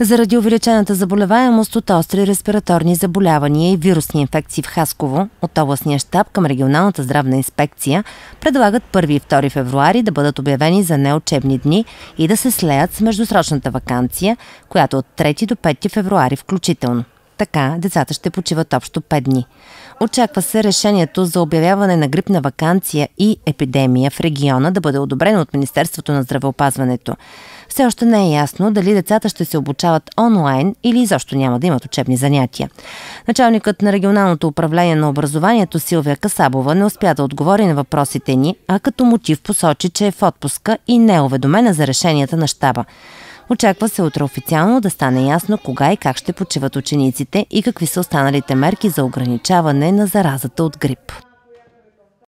Заради увеличената заболеваемост от остри респираторни заболявания и вирусни инфекции в Хасково, от областния щаб към регионалната здравна инспекция предлагат 1 и 2 февруари да бъдат обявени за неучебни дни и да се слеят с междусрочната вакансия, която от 3 до 5 февруари включително. Така децата ще почиват общо 5 дни. Очаква се решението за обявяване на грипна вакансия и епидемия в региона да бъде одобрено от Министерството на здравеопазването. Все още не е ясно дали децата ще се обучават онлайн или изобщо няма да имат учебни занятия. Началникът на регионалното управление на образованието Силвия Касабова не успя да отговори на въпросите ни, а като мотив посочи, че е в отпуска и не е уведомена за решенията на щаба. Очаква се утре официално да стане ясно кога и как ще почиват учениците и какви са останалите мерки за ограничаване на заразата от грип.